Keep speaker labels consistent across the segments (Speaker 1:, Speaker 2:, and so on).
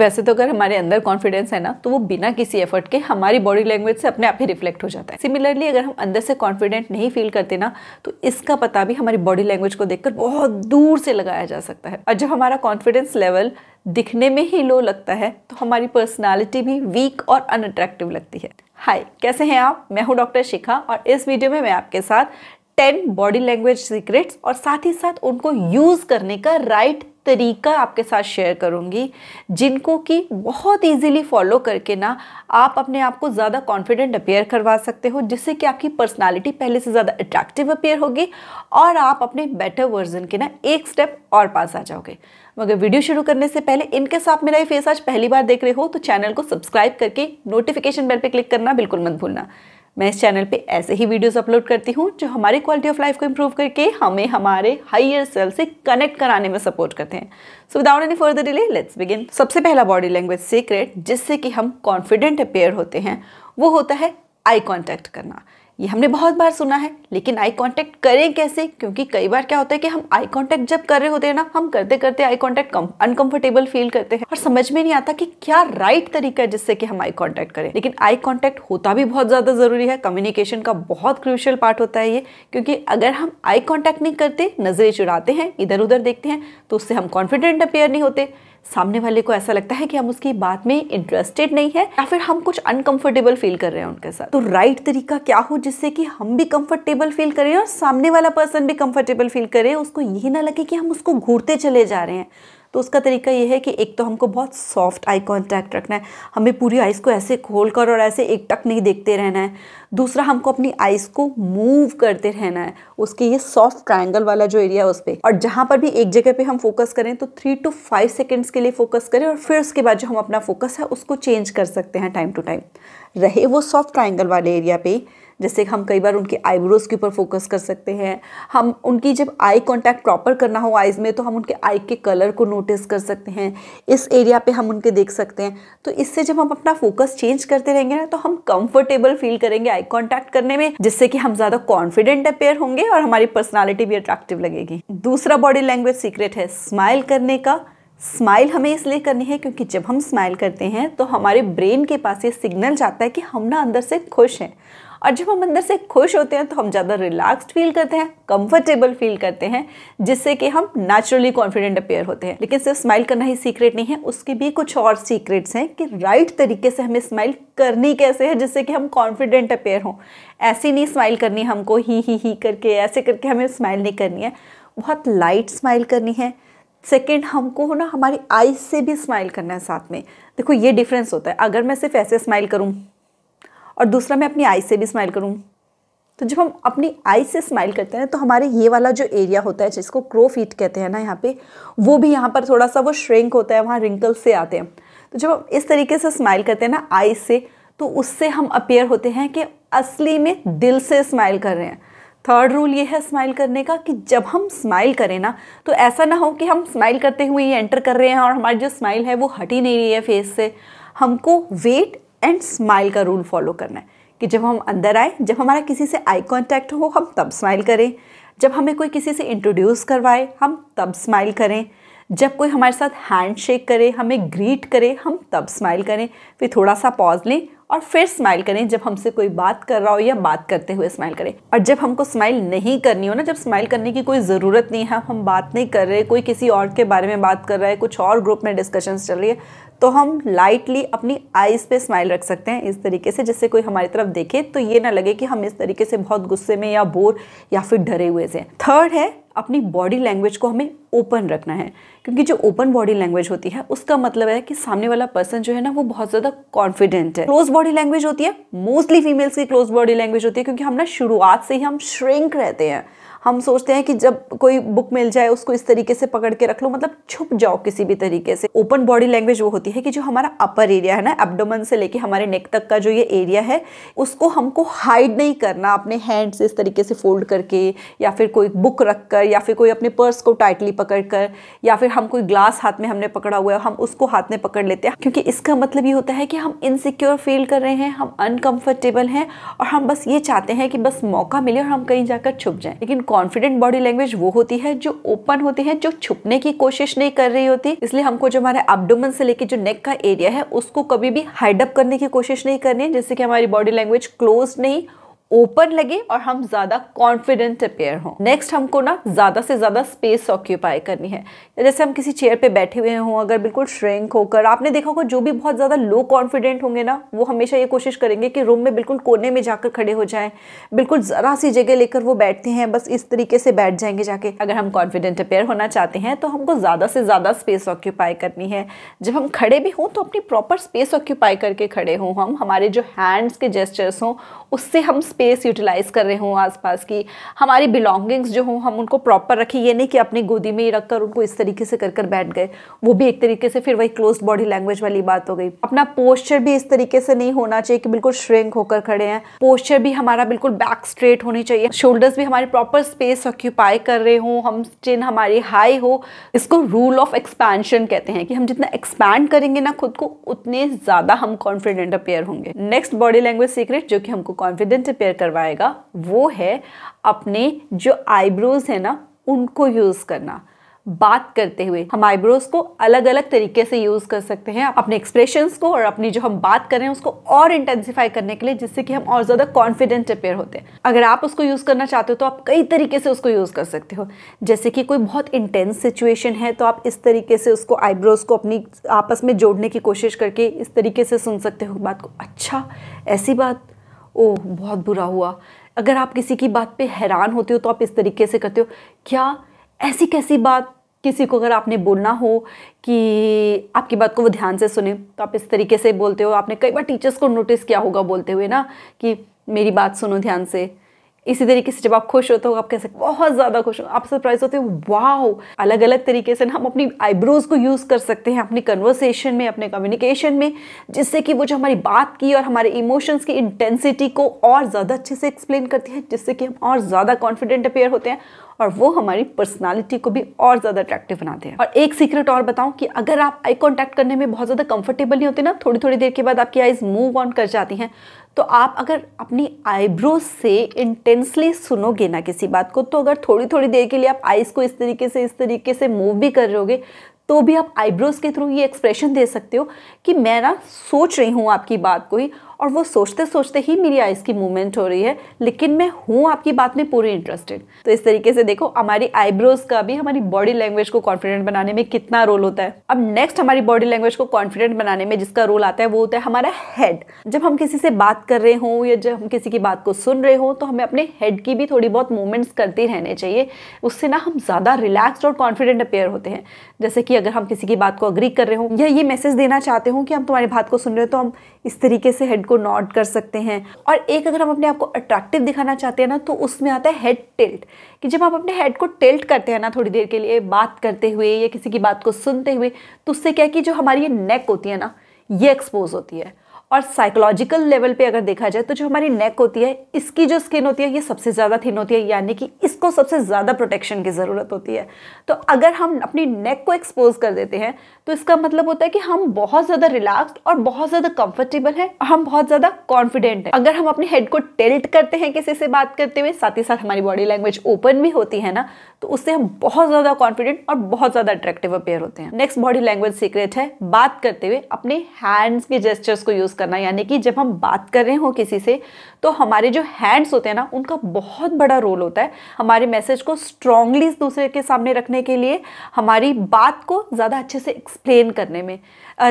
Speaker 1: वैसे तो अगर हमारे अंदर कॉन्फिडेंस है ना तो वो बिना किसी एफर्ट के हमारी बॉडी लैंग्वेज से अपने आप ही रिफ्लेक्ट हो जाता है सिमिलरली अगर हम अंदर से कॉन्फिडेंट नहीं फील करते ना तो इसका पता भी हमारी बॉडी लैंग्वेज को देखकर बहुत दूर से लगाया जा सकता है और जब हमारा कॉन्फिडेंस लेवल दिखने में ही लो लगता है तो हमारी पर्सनैलिटी भी वीक और अनअट्रैक्टिव लगती है हाय कैसे हैं आप मैं हूं डॉक्टर शिखा और इस वीडियो में मैं आपके साथ टेन बॉडी लैंग्वेज सीक्रेट्स और साथ ही साथ उनको यूज़ करने का राइट तरीका आपके साथ शेयर करूँगी जिनको कि बहुत इजीली फॉलो करके ना आप अपने आप को ज़्यादा कॉन्फिडेंट अपेयर करवा सकते हो जिससे कि आपकी पर्सनालिटी पहले से ज़्यादा अट्रैक्टिव अपेयर होगी और आप अपने बेटर वर्जन के ना एक स्टेप और पास आ जाओगे मगर वीडियो शुरू करने से पहले इनके साथ मेरा ये फेस आज पहली बार देख रहे हो तो चैनल को सब्सक्राइब करके नोटिफिकेशन बेल पर क्लिक करना बिल्कुल मत भूलना मैं इस चैनल पे ऐसे ही वीडियोस अपलोड करती हूँ जो हमारी क्वालिटी ऑफ लाइफ को इम्प्रूव करके हमें हमारे हाइयर सेल्फ से कनेक्ट कराने में सपोर्ट करते हैं so without any further delay let's begin सबसे पहला बॉडी लैंग्वेज सीक्रेट जिससे कि हम कॉन्फिडेंट अपेयर होते हैं वो होता है आई कॉन्टैक्ट करना ये हमने बहुत बार सुना है लेकिन आई कांटेक्ट करें कैसे क्योंकि कई बार क्या होता है कि हम आई कांटेक्ट जब कर रहे होते हैं ना हम करते करते आई कांटेक्ट कम अनकंफर्टेबल फील करते हैं और समझ में नहीं आता कि क्या राइट तरीका है जिससे कि हम आई कांटेक्ट करें लेकिन आई कांटेक्ट होता भी बहुत ज़्यादा ज़रूरी है कम्युनिकेशन का बहुत क्रूशियल पार्ट होता है ये क्योंकि अगर हम आई कॉन्टैक्ट नहीं करते नज़रें चुराते हैं इधर उधर देखते हैं तो उससे हम कॉन्फिडेंट अपेयर नहीं होते सामने वाले को ऐसा लगता है कि हम उसकी बात में इंटरेस्टेड नहीं है या फिर हम कुछ अनकंफर्टेबल फील कर रहे हैं उनके साथ तो राइट right तरीका क्या हो जिससे कि हम भी कंफर्टेबल फील करें और सामने वाला पर्सन भी कंफर्टेबल फील करे उसको यही ना लगे कि हम उसको घूरते चले जा रहे हैं तो उसका तरीका ये है कि एक तो हमको बहुत सॉफ्ट आई कॉन्टैक्ट रखना है हमें पूरी आइज़ को ऐसे खोल कर और ऐसे एक टक नहीं देखते रहना है दूसरा हमको अपनी आइज़ को मूव करते रहना है उसके ये सॉफ्ट ट्राइंगल वाला जो एरिया है उस पर और जहाँ पर भी एक जगह पर हम फोकस करें तो थ्री टू फाइव सेकेंड्स के लिए फ़ोकस करें और फिर उसके बाद जो हम अपना फोकस है उसको चेंज कर सकते हैं टाइम टू टाइम रहे वो सॉफ्ट ट्राइंगल वाले एरिया पर जैसे हम कई बार उनके आईब्रोज़ के ऊपर फोकस कर सकते हैं हम उनकी जब आई कांटेक्ट प्रॉपर करना हो आइज़ में तो हम उनके आई के कलर को नोटिस कर सकते हैं इस एरिया पे हम उनके देख सकते हैं तो इससे जब हम अपना फोकस चेंज करते रहेंगे ना तो हम कंफर्टेबल फील करेंगे आई कॉन्टैक्ट करने में जिससे कि हम ज़्यादा कॉन्फिडेंट अपेयर होंगे और हमारी पर्सनैलिटी भी अट्रैक्टिव लगेगी दूसरा बॉडी लैंग्वेज सीक्रेट है स्माइल करने का स्माइल हमें इसलिए करनी है क्योंकि जब हम स्माइल करते हैं तो हमारे ब्रेन के पास ये सिग्नल जाता है कि हम ना अंदर से खुश हैं और जब हम अंदर से खुश होते हैं तो हम ज़्यादा रिलैक्स्ड फील करते हैं कंफर्टेबल फील करते हैं जिससे कि हम नेचुरली कॉन्फिडेंट अपेयर होते हैं लेकिन सिर्फ स्माइल करना ही सीक्रेट नहीं है उसके भी कुछ और सीक्रेट्स हैं कि राइट तरीके से हमें स्माइल करनी कैसे है जिससे कि हम कॉन्फिडेंट अपेयर हों ऐसी नहीं स्माइल करनी हमको ही ही ही करके ऐसे करके हमें स्माइल नहीं करनी है बहुत लाइट स्माइल करनी है सेकेंड हमको ना हमारी आईज से भी स्माइल करना है साथ में देखो ये डिफरेंस होता है अगर मैं सिर्फ ऐसे स्माइल करूँ और दूसरा मैं अपनी आई से भी स्माइल करूँ तो जब हम अपनी आई से स्माइल करते हैं तो हमारे ये वाला जो एरिया होता है जिसको क्रो फीट कहते हैं ना यहाँ पे वो भी यहाँ पर थोड़ा सा वो श्रिंक होता है वहाँ रिंकल्स से आते हैं तो जब हम इस तरीके से स्माइल करते हैं ना आई से तो उससे हम अपेयर होते हैं कि असली में दिल से स्माइल कर रहे हैं थर्ड रूल ये है स्माइल करने का कि जब हम स्माइल करें ना तो ऐसा ना हो कि हम स्माइल करते हुए ये एंटर कर रहे हैं और हमारी जो स्माइल है वो हट ही नहीं रही है फेस से हमको वेट एंड स्माइल का रूल फॉलो करना है कि जब हम अंदर आए जब हमारा किसी से आई कॉन्टैक्ट हो हम तब स्माइल करें जब हमें कोई किसी से इंट्रोड्यूस करवाए हम तब स्माइल करें जब कोई हमारे साथ हैंड शेक करे हमें ग्रीट करे हम तब स्माइल करें फिर थोड़ा सा पॉज लें और फिर स्माइल करें जब हमसे कोई बात कर रहा हो या बात करते हुए स्माइल करें और जब हमको स्माइल नहीं करनी हो ना जब स्माइल करने की कोई ज़रूरत नहीं है हम बात नहीं कर रहे कोई किसी और के बारे में बात कर रहा है कुछ और ग्रुप में डिस्कशंस चल रही है तो हम लाइटली अपनी आईज पे स्माइल रख सकते हैं इस तरीके से जिससे कोई हमारी तरफ देखे तो ये ना लगे कि हम इस तरीके से बहुत गुस्से में या बोर या फिर डरे हुए से थर्ड है अपनी बॉडी लैंग्वेज को हमें ओपन रखना है क्योंकि जो ओपन बॉडी लैंग्वेज होती है उसका मतलब है कि सामने वाला पर्सन जो है ना वो बहुत ज़्यादा कॉन्फिडेंट है क्लोज बॉडी लैंग्वेज होती है मोस्टली फीमेल्स की क्लोज बॉडी लैंग्वेज होती है क्योंकि हम ना शुरुआत से ही हम श्रिंक रहते हैं हम सोचते हैं कि जब कोई बुक मिल जाए उसको इस तरीके से पकड़ के रख लो मतलब छुप जाओ किसी भी तरीके से ओपन बॉडी लैंग्वेज वो होती है कि जो हमारा अपर एरिया है ना एबडोमन से लेके हमारे नेक तक का जो ये एरिया है उसको हमको हाइड नहीं करना अपने हैंड से इस तरीके से फोल्ड करके या फिर कोई बुक रख कर या फिर कोई अपने पर्स को टाइटली पकड़ कर या फिर हम कोई ग्लास हाथ में हमने पकड़ा हुआ है हम उसको हाथ में पकड़ लेते हैं क्योंकि इसका मतलब ये होता है कि हम इनसिक्योर फील कर रहे हैं हम अनकम्फर्टेबल हैं और हम बस ये चाहते हैं कि बस मौका मिले और हम कहीं जाकर छुप जाएं लेकिन कॉन्फिडेंट बॉडी लैंग्वेज वो होती है जो ओपन होती है जो छुपने की कोशिश नहीं कर रही होती इसलिए हमको जो हमारे एबडोमन से लेकर जो नेक का एरिया है उसको कभी भी हाइडअप करने की कोशिश नहीं करनी है जैसे कि हमारी बॉडी लैंग्वेज क्लोज नहीं ओपन लगे और हम ज्यादा कॉन्फिडेंट अपेयर हों नेक्स्ट हमको ना ज्यादा से ज्यादा स्पेस ऑक्यूपाई करनी है जैसे हम किसी चेयर पे बैठे हुए हों अगर बिल्कुल श्रिंक होकर आपने देखा होगा जो भी बहुत ज्यादा लो कॉन्फिडेंट होंगे ना वो हमेशा ये कोशिश करेंगे कि रूम में बिल्कुल कोने में जाकर खड़े हो जाए बिल्कुल जरा सी जगह लेकर वो बैठते हैं बस इस तरीके से बैठ जाएंगे जाके अगर हम कॉन्फिडेंट अपेयर होना चाहते हैं तो हमको ज्यादा से ज्यादा स्पेस ऑक्यूपाई करनी है जब हम खड़े भी हों तो अपनी प्रॉपर स्पेस ऑक्यूपाई करके खड़े हों हम हमारे जो हैंड्स के जेस्टर्स हों उससे हम स्पेस यूटिलाइज़ कर रहे हों आसपास की हमारी बिलोंगिंग्स जो हों हम उनको प्रॉपर रखें ये नहीं कि अपनी गोदी में ही रखकर उनको इस तरीके से कर कर बैठ गए वो भी एक तरीके से फिर वही क्लोज बॉडी लैंग्वेज वाली बात हो गई अपना पोस्चर भी इस तरीके से नहीं होना चाहिए कि बिल्कुल श्रिंक होकर खड़े हैं पोस्चर भी हमारा बिल्कुल बैक स्ट्रेट होनी चाहिए शोल्डर्स भी हमारे प्रॉपर स्पेस ऑक्यूपाई कर रहे हों हम चिन हमारी हाई हो इसको रूल ऑफ एक्सपेंशन कहते हैं कि हम जितना एक्सपैंड करेंगे ना खुद को उतने ज़्यादा हम कॉन्फिडेंट अपेयर होंगे नेक्स्ट बॉडी लैंग्वेज सीक्रेट जो कि हमको कॉन्फिडेंट अपेयर शेयर करवाएगा वो है अपने जो आईब्रोज़ है ना उनको यूज़ करना बात करते हुए हम आईब्रोज को अलग अलग तरीके से यूज़ कर सकते हैं अपने एक्सप्रेशन को और अपनी जो हम बात कर रहे हैं उसको और इंटेंसिफाई करने के लिए जिससे कि हम और ज़्यादा कॉन्फिडेंट अपेयर होते हैं अगर आप उसको यूज़ करना चाहते हो तो आप कई तरीके से उसको यूज़ कर सकते हो जैसे कि कोई बहुत इंटेंस सिचुएशन है तो आप इस तरीके से उसको आईब्रोज को अपनी आपस में जोड़ने की कोशिश करके इस तरीके से सुन सकते हो बात को अच्छा ऐसी बात ओह बहुत बुरा हुआ अगर आप किसी की बात पे हैरान होते हो तो आप इस तरीके से करते हो क्या ऐसी कैसी बात किसी को अगर आपने बोलना हो कि आपकी बात को वो ध्यान से सुने तो आप इस तरीके से बोलते हो आपने कई बार टीचर्स को नोटिस किया होगा बोलते हुए ना कि मेरी बात सुनो ध्यान से इसी तरीके से जब आप खुश होते हो आप कैसे बहुत ज़्यादा खुश हो आप सरप्राइज होते हो वाह अलग अलग तरीके से ना हम अपनी आईब्रोज को यूज़ कर सकते हैं अपनी कन्वर्सेशन में अपने कम्युनिकेशन में जिससे कि वो जो हमारी बात की और हमारे इमोशंस की इंटेंसिटी को और ज़्यादा अच्छे से एक्सप्लेन करती है जिससे कि हम और ज़्यादा कॉन्फिडेंट अपेयर होते हैं और वो हमारी पर्सनालिटी को भी और ज़्यादा अट्रैक्टिव बनाते हैं और एक सीक्रेट और बताऊं कि अगर आप आई कांटेक्ट करने में बहुत ज़्यादा कंफर्टेबल नहीं होते ना थोड़ी थोड़ी देर के बाद आपकी आईज मूव ऑन कर जाती हैं तो आप अगर अपनी आईब्रोज से इंटेंसली सुनोगे ना किसी बात को तो अगर थोड़ी थोड़ी देर के लिए आप आइज़ को इस तरीके से इस तरीके से मूव भी कर रहे तो भी आप आईब्रोज के थ्रू ये एक्सप्रेशन दे सकते हो कि मैं ना सोच रही हूँ आपकी बात को ही और वो सोचते सोचते ही मेरी आइज़ की मूवमेंट हो रही है लेकिन मैं हूँ आपकी बात में पूरी इंटरेस्टेड तो इस तरीके से देखो हमारी आईब्रोज का भी हमारी बॉडी लैंग्वेज को कॉन्फिडेंट बनाने में कितना रोल होता है अब नेक्स्ट हमारी बॉडी लैंग्वेज को कॉन्फिडेंट बनाने में जिसका रोल आता है वो होता है हमारा हेड जब हम किसी से बात कर रहे हों या जब हम किसी की बात को सुन रहे हों तो हमें अपने हेड की भी थोड़ी बहुत मूवमेंट्स करती रहने चाहिए उससे ना हम ज़्यादा रिलैक्सड और कॉन्फिडेंट अपेयर होते हैं जैसे कि अगर हम किसी की बात को अग्री कर रहे हों या ये मैसेज देना चाहते हों कि हम तुम्हारी बात को सुन रहे हो तो हम इस तरीके से हेड को नॉट कर सकते हैं और एक अगर हम अपने आप को अट्रैक्टिव दिखाना चाहते हैं ना तो उसमें आता है हेड टिल्ट कि जब आप अपने हेड को टिल्ट करते हैं ना थोड़ी देर के लिए बात करते हुए या किसी की बात को सुनते हुए तो उससे क्या है कि जो हमारी ये नेक होती है ना ये एक्सपोज होती है और साइकोलॉजिकल लेवल पे अगर देखा जाए तो जो हमारी नेक होती है इसकी जो स्किन होती है ये सबसे ज़्यादा थिन होती है यानी कि इसको सबसे ज़्यादा प्रोटेक्शन की ज़रूरत होती है तो अगर हम अपनी नेक को एक्सपोज कर देते हैं तो इसका मतलब होता है कि हम बहुत ज़्यादा रिलैक्स और बहुत ज़्यादा कंफर्टेबल हैं हम बहुत ज़्यादा कॉन्फिडेंट हैं अगर हम अपने हेड को टेल्ट करते हैं किसी से बात करते हुए साथ ही साथ हमारी बॉडी लैंग्वेज ओपन भी होती है ना तो उससे हम बहुत ज़्यादा कॉन्फिडेंट और बहुत ज़्यादा अट्रैक्टिव अपेयर होते हैं नेक्स्ट बॉडी लैंग्वेज सीक्रेट है बात करते हुए अपने हैंड्स के जेस्टर्स को यूज़ करना यानी कि जब हम बात कर रहे हो किसी से तो हमारे जो हैंड्स होते हैं ना उनका बहुत बड़ा रोल होता है हमारे मैसेज को स्ट्रांगली दूसरे के सामने रखने के लिए हमारी बात को ज़्यादा अच्छे से एक्सप्लेन करने में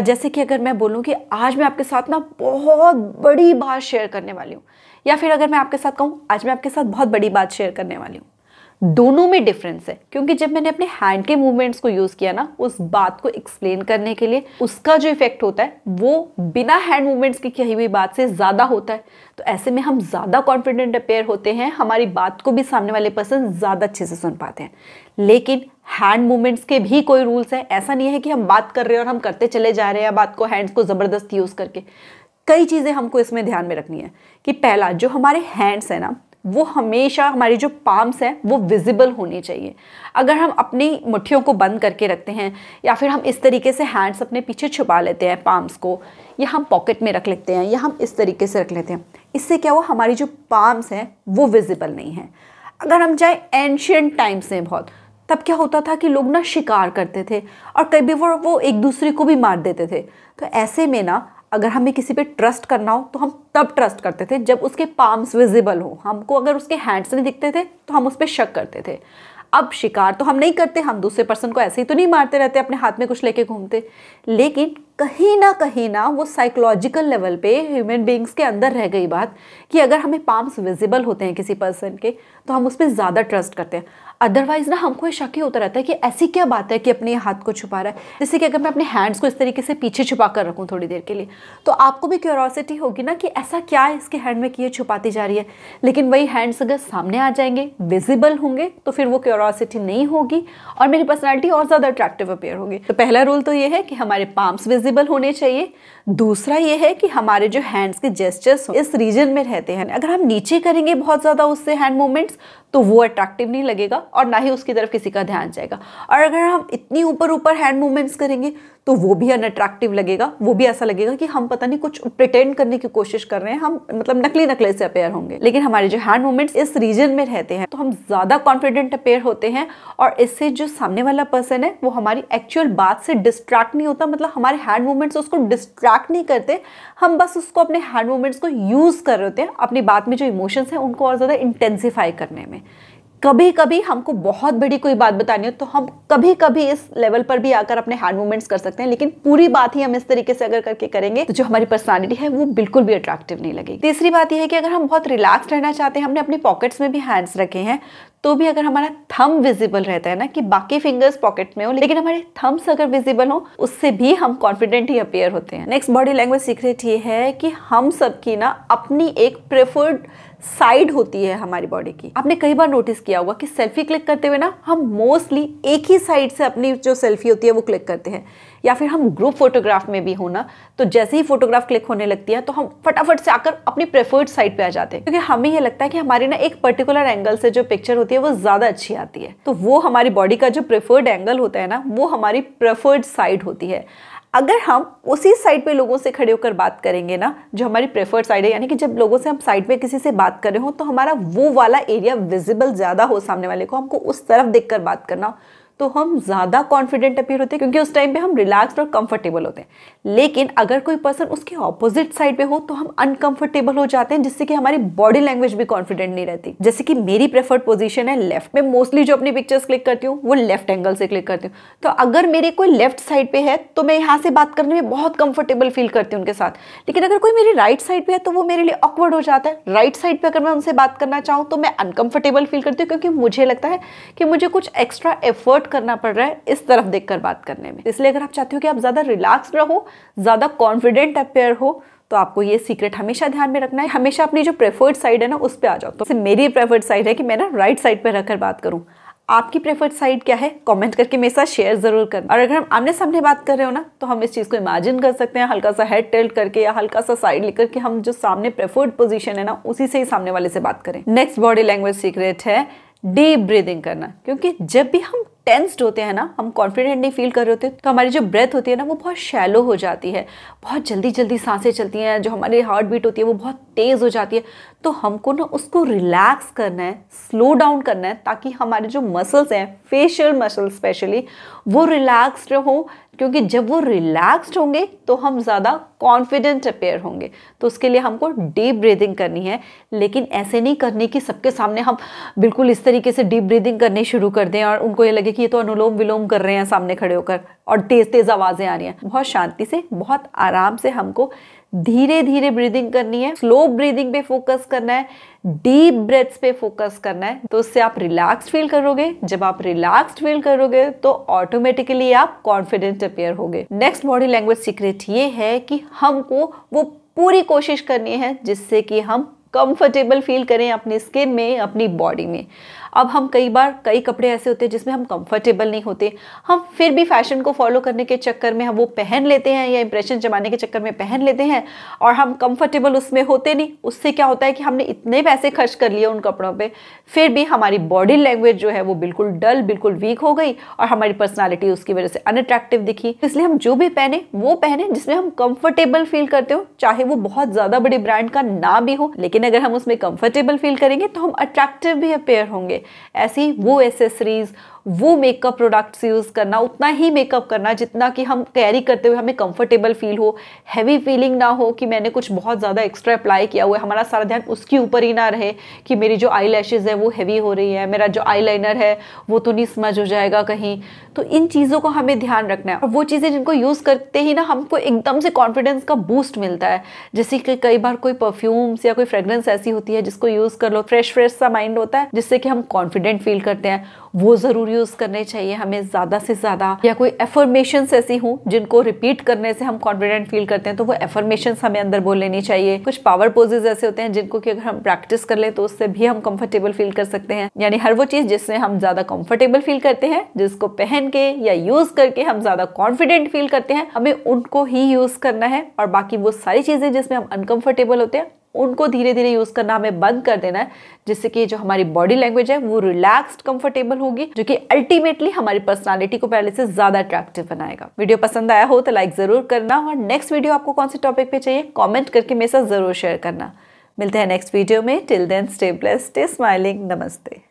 Speaker 1: जैसे कि अगर मैं बोलूँ कि आज मैं आपके साथ ना बहुत बड़ी बात शेयर करने वाली हूँ या फिर अगर मैं आपके साथ कहूँ आज मैं आपके साथ बहुत बड़ी बात शेयर करने वाली हूँ दोनों में डिफरेंस है क्योंकि जब मैंने अपने हैंड के मूवमेंट्स को यूज़ किया ना उस बात को एक्सप्लेन करने के लिए उसका जो इफेक्ट होता है वो बिना हैंड मूवमेंट्स की कही हुई बात से ज़्यादा होता है तो ऐसे में हम ज़्यादा कॉन्फिडेंट अपेयर होते हैं हमारी बात को भी सामने वाले पर्सन ज़्यादा अच्छे से सुन पाते हैं लेकिन हैंड मूवमेंट्स के भी कोई रूल्स हैं ऐसा नहीं है कि हम बात कर रहे हैं और हम करते चले जा रहे हैं बात को हैंड्स को जबरदस्त यूज़ करके कई चीज़ें हमको इसमें ध्यान में रखनी है कि पहला जो हमारे हैंड्स हैं ना वो हमेशा हमारी जो पाम्स हैं वो विजिबल होनी चाहिए अगर हम अपनी मुठ्ठियों को बंद करके रखते हैं या फिर हम इस तरीके से हैंड्स अपने पीछे छुपा लेते हैं पाम्स को या हम पॉकेट में रख लेते हैं या हम इस तरीके से रख लेते हैं इससे क्या हुआ हमारी जो पाम्स हैं वो विजिबल नहीं हैं अगर हम जाएँ एंशियंट टाइम्स हैं बहुत तब क्या होता था कि लोग ना शिकार करते थे और कभी वो वो एक दूसरे को भी मार देते थे तो ऐसे में ना अगर हमें किसी पे ट्रस्ट करना हो तो हम तब ट्रस्ट करते थे जब उसके पाम्स विजिबल हो हमको अगर उसके हैंड्स नहीं दिखते थे तो हम उस पर शक करते थे अब शिकार तो हम नहीं करते हम दूसरे पर्सन को ऐसे ही तो नहीं मारते रहते अपने हाथ में कुछ लेके घूमते लेकिन कहीं ना कहीं ना वो साइकोलॉजिकल लेवल पे ह्यूमन बींग्स के अंदर रह गई बात कि अगर हमें पाम्स विजिबल होते हैं किसी पर्सन के तो हम उस पर ज़्यादा ट्रस्ट करते हैं अदरवाइज़ ना हमको ये शक ही होता रहता है कि ऐसी क्या बात है कि अपने हाथ को छुपा रहा है जैसे कि अगर मैं अपने हैंड्स को इस तरीके से पीछे छुपा कर रखूँ थोड़ी देर के लिए तो आपको भी क्यूरोसिटी होगी ना कि ऐसा क्या है इसके हैंड में कि छुपाती जा रही है लेकिन वही हैंड्स अगर सामने आ जाएंगे विजिबल होंगे तो फिर वो क्यूरोसिटी नहीं होगी और मेरी पर्सनैलिटी और ज़्यादा अट्रैक्टिव अपेयर होगी तो पहला रूल तो ये है कि हमारे पाम्स विजिबल होने चाहिए दूसरा ये है कि हमारे जो हैंड्स के जेस्टर्स इस रीजन में रहते हैं अगर हम नीचे करेंगे बहुत ज़्यादा उससे हैंड मूवमेंट्स तो वो अट्रैक्टिव नहीं लगेगा और ना ही उसकी तरफ किसी का ध्यान जाएगा और अगर हम इतनी ऊपर ऊपर हैंड मूवमेंट्स करेंगे तो वो भी अनअट्रैक्टिव लगेगा वो भी ऐसा लगेगा कि हम पता नहीं कुछ प्रिटेंड करने की कोशिश कर रहे हैं हम मतलब नकली नकली से अपेयर होंगे लेकिन हमारे जो हैंड मूवमेंट्स इस रीजन में रहते हैं तो हम ज़्यादा कॉन्फिडेंट अपेयर होते हैं और इससे जो सामने वाला पर्सन है वो हमारी एक्चुअल बात से डिस्ट्रैक्ट नहीं होता मतलब हमारे हैंड मूवमेंट्स उसको डिस्ट्रैक्ट नहीं करते हम बस उसको अपने हैंड मूवमेंट्स को यूज़ कर रहे होते हैं अपनी बात में जो इमोशंस हैं उनको और ज़्यादा इंटेंसीफाई करने में कभी कभी हमको बहुत बड़ी कोई बात बतानी हो तो हम कभी कभी इस लेवल पर भी आकर अपने हैंड मूवमेंट्स कर सकते हैं लेकिन पूरी बात ही हम इस तरीके से अगर करके करेंगे तो जो हमारी पर्सनालिटी है वो बिल्कुल भी अट्रैक्टिव नहीं लगेगी तीसरी बात यह है कि अगर हम बहुत रिलैक्स रहना चाहते हैं हमने अपने पॉकेट्स में भी हैंड्स रखे हैं तो भी अगर हमारा थम विजिबल रहता है ना कि बाकी फिंगर्स पॉकेट में हो लेकिन हमारे थम्स अगर विजिबल हो उससे भी हम कॉन्फिडेंट ही अपेयर होते हैं नेक्स्ट बॉडी लैंग्वेज सीक्रेट ये है कि हम सबकी ना अपनी एक प्रेफर्ड साइड होती है हमारी बॉडी की आपने कई बार नोटिस किया होगा कि सेल्फी क्लिक करते हुए ना हम मोस्टली एक ही साइड से अपनी जो सेल्फी होती है वो क्लिक करते हैं या फिर हम ग्रुप फोटोग्राफ में भी हो ना तो जैसे ही फोटोग्राफ क्लिक होने लगती है तो हम फटाफट से आकर अपनी प्रेफर्ड साइड पे आ जाते हैं क्योंकि हमें यह लगता है कि हमारी ना एक पर्टिकुलर एंगल से जो पिक्चर होती है वो ज़्यादा अच्छी आती है तो वो हमारी बॉडी का जो प्रेफर्ड एंगल होता है ना वो हमारी प्रेफर्ड साइड होती है अगर हम उसी साइड पे लोगों से खड़े होकर बात करेंगे ना जो हमारी प्रेफर्ड साइड है यानी कि जब लोगों से हम साइड पे किसी से बात कर रहे हो तो हमारा वो वाला एरिया विजिबल ज़्यादा हो सामने वाले को हमको उस तरफ देख कर बात करना तो हम ज़्यादा कॉन्फिडेंट अपीयर होते हैं क्योंकि उस टाइम पे हम रिलैक्स और कंफर्टेबल होते हैं लेकिन अगर कोई पर्सन उसके ऑपोजिट साइड पे हो तो हम अनकंफर्टेबल हो जाते हैं जिससे कि हमारी बॉडी लैंग्वेज भी कॉन्फिडेंट नहीं रहती जैसे कि मेरी प्रेफर्ड पोजीशन है लेफ्ट मैं मोस्टली जो अपनी पिक्चर्स क्लिक करती हूँ वो लेफ्ट एंगल से क्लिक करती हूँ तो अगर मेरे कोई लेफ्ट साइड पर है तो मैं यहाँ से बात करने में बहुत कंफर्टेबल फील करती हूँ उनके साथ लेकिन अगर कोई मेरी राइट साइड पर है तो वो मेरे लिए ऑकवर्ड हो जाता है राइट साइड पर अगर मैं उनसे बात करना चाहूँ तो मैं अनकंफर्टेबल फील करती हूँ क्योंकि मुझे लगता है कि मुझे कुछ एक्स्ट्रा एफर्ट करना पड़ रहा है इस तरफ देखकर बात करने में इसलिए अगर आप चाहते हो कि आप ज़्यादा रिलैक्स रहो ज़्यादा कॉन्फिडेंट अपेयर हो तो आपको ये सीक्रेट हमेशा ध्यान में रखना है हमेशा अपनी जो प्रेफर्ड साइड है ना उस पर आ जाओ तो मेरी प्रेफर्ड साइड है कि मैं ना राइट साइड पर रखकर बात करूँ आपकी प्रेफर्ड साइड क्या है कमेंट करके मेरे साथ शेयर जरूर करना और अगर हम आमने सामने बात कर रहे हो ना तो हम इस चीज़ को इमेजिन कर सकते हैं हल्का सा हेड टेल्ट करके या हल्का सा साइड लेकर के हम जो सामने प्रेफर्ड पोजीशन है ना उसी से ही सामने वाले से बात करें नेक्स्ट बॉडी लैंग्वेज सीक्रेट है डीप ब्रीदिंग करना क्योंकि जब भी हम टेंस्ड होते हैं ना हम कॉन्फिडेंट नहीं फील कर रहे होते तो हमारी जो ब्रेथ होती है ना वो बहुत शैलो हो जाती है बहुत जल्दी जल्दी सांसें चलती हैं जो हमारी हार्ट बीट होती है वो बहुत तेज़ हो जाती है तो हमको ना उसको रिलैक्स करना है स्लो डाउन करना है ताकि हमारे जो मसल्स हैं फेशियल मसल स्पेशली वो रिलैक्सड हो क्योंकि जब वो रिलैक्स्ड होंगे तो हम ज़्यादा कॉन्फिडेंट अपेयर होंगे तो उसके लिए हमको डीप ब्रीदिंग करनी है लेकिन ऐसे नहीं करने कि सबके सामने हम बिल्कुल इस तरीके से डीप ब्रीदिंग करनी शुरू कर दें और उनको ये लगे कि देखिए तो अनुलोम विलोम कर रहे हैं सामने खड़े होकर और तेज तेज आवाजें आ रही हैं बहुत शांति से बहुत आराम से हमको धीरे धीरे ब्रीदिंग करनी है स्लो ब्रीदिंग पे फोकस करना है डीप ब्रेथ्स पे फोकस करना है तो उससे आप रिलैक्स्ड फील करोगे जब आप रिलैक्स्ड फील करोगे तो ऑटोमेटिकली आप कॉन्फिडेंट अपेयर होगे नेक्स्ट बॉडी लैंग्वेज सीक्रेट ये है कि हमको वो पूरी कोशिश करनी है जिससे कि हम कंफर्टेबल फील करें अपनी स्किन में अपनी बॉडी में अब हम कई बार कई कपड़े ऐसे होते हैं जिसमें हम कंफर्टेबल नहीं होते हम फिर भी फैशन को फॉलो करने के चक्कर में हम वो पहन लेते हैं या इंप्रेशन जमाने के चक्कर में पहन लेते हैं और हम कंफर्टेबल उसमें होते नहीं उससे क्या होता है कि हमने इतने पैसे खर्च कर लिए उन कपड़ों पर फिर भी हमारी बॉडी लैंग्वेज जो है वो बिल्कुल डल बिल्कुल वीक हो गई और हमारी पर्सनैलिटी उसकी वजह से अनअट्रैक्टिव दिखी इसलिए हम जो भी पहने वो पहने जिसमें हम कंफर्टेबल फील करते हो चाहे वो बहुत ज़्यादा बड़े ब्रांड का ना भी हो लेकिन अगर हम उसमें कंफर्टेबल फील करेंगे तो हम अट्रैक्टिव भी अपेयर होंगे ऐसी वो एसेसरीज़ वो मेकअप प्रोडक्ट्स यूज़ करना उतना ही मेकअप करना जितना कि हम कैरी करते हुए हमें कंफर्टेबल फील हो हैवी फीलिंग ना हो कि मैंने कुछ बहुत ज़्यादा एक्स्ट्रा अप्लाई किया हुआ है हमारा सारा ध्यान उसके ऊपर ही ना रहे कि मेरी जो आई लैशेज़ है वो हैवी हो रही है मेरा जो आई है वो तो नहीं समझ हो जाएगा कहीं तो इन चीज़ों को हमें ध्यान रखना है और वो चीज़ें जिनको यूज़ करते ही ना हमको एकदम से कॉन्फिडेंस का बूस्ट मिलता है जैसे कि कई बार कोई परफ्यूम्स या कोई फ्रेगरेंस ऐसी होती है जिसको यूज़ कर लो फ्रेश फ्रेश सा माइंड होता है जिससे कि हम कॉन्फिडेंट फील करते हैं वो ज़रूर यूज़ करने चाहिए हमें ज़्यादा से ज़्यादा या कोई एफर्मेशन ऐसी हूँ जिनको रिपीट करने से हम कॉन्फिडेंट फील करते हैं तो वो एफर्मेशन हमें अंदर बोल लेनी चाहिए कुछ पावर पोजेज ऐसे होते हैं जिनको कि अगर हम प्रैक्टिस कर लें तो उससे भी हम कंफर्टेबल फील कर सकते हैं यानी हर वो चीज़ जिससे हम ज़्यादा कंफर्टेबल फील करते हैं जिसको पहन के या यूज़ करके हम ज़्यादा कॉन्फिडेंट फील करते हैं हमें उनको ही यूज़ करना है और बाकी वो सारी चीज़ें जिसमें हम अनकंफर्टेबल होते हैं उनको धीरे धीरे यूज़ करना हमें बंद कर देना है जिससे कि जो हमारी बॉडी लैंग्वेज है वो रिलैक्स्ड कंफर्टेबल होगी जो कि अल्टीमेटली हमारी पर्सनालिटी को पहले से ज़्यादा अट्रैक्टिव बनाएगा वीडियो पसंद आया हो तो लाइक ज़रूर करना और नेक्स्ट वीडियो आपको कौन से टॉपिक पे चाहिए कॉमेंट करके मेरे साथ ज़रूर शेयर करना मिलते हैं नेक्स्ट वीडियो में till then stay blessed stay smiling नमस्ते